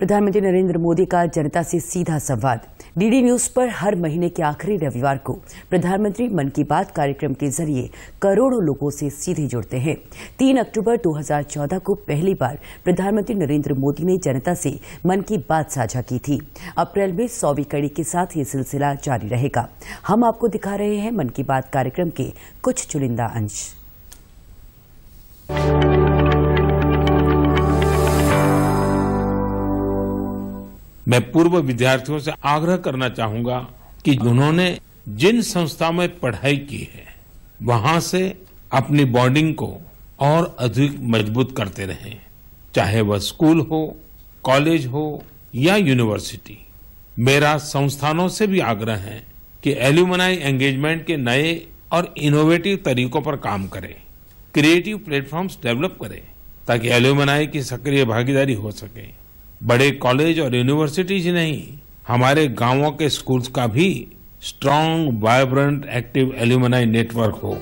प्रधानमंत्री नरेंद्र मोदी का जनता से सीधा संवाद डीडी न्यूज पर हर महीने के आखिरी रविवार को प्रधानमंत्री मन की बात कार्यक्रम के जरिए करोड़ों लोगों से सीधे जुड़ते हैं 3 अक्टूबर 2014 को पहली बार प्रधानमंत्री नरेंद्र मोदी ने जनता से मन की बात साझा की थी अप्रैल में सौवीं कड़ी के साथ ये सिलसिला जारी रहेगा हम आपको दिखा रहे हैं मन की बात कार्यक्रम के कुछ चुनिंदा अंश मैं पूर्व विद्यार्थियों से आग्रह करना चाहूंगा कि उन्होंने जिन संस्थाओं में पढ़ाई की है वहां से अपनी बॉन्डिंग को और अधिक मजबूत करते रहें चाहे वह स्कूल हो कॉलेज हो या यूनिवर्सिटी मेरा संस्थानों से भी आग्रह है कि एल्यूमनाई एंगेजमेंट के नए और इनोवेटिव तरीकों पर काम करें क्रिएटिव प्लेटफॉर्म्स डेवलप करें ताकि एल्यूमनाई की सक्रिय भागीदारी हो सके बड़े कॉलेज और यूनिवर्सिटीज नहीं हमारे गांवों के स्कूल्स का भी strong vibrant active alumni network हो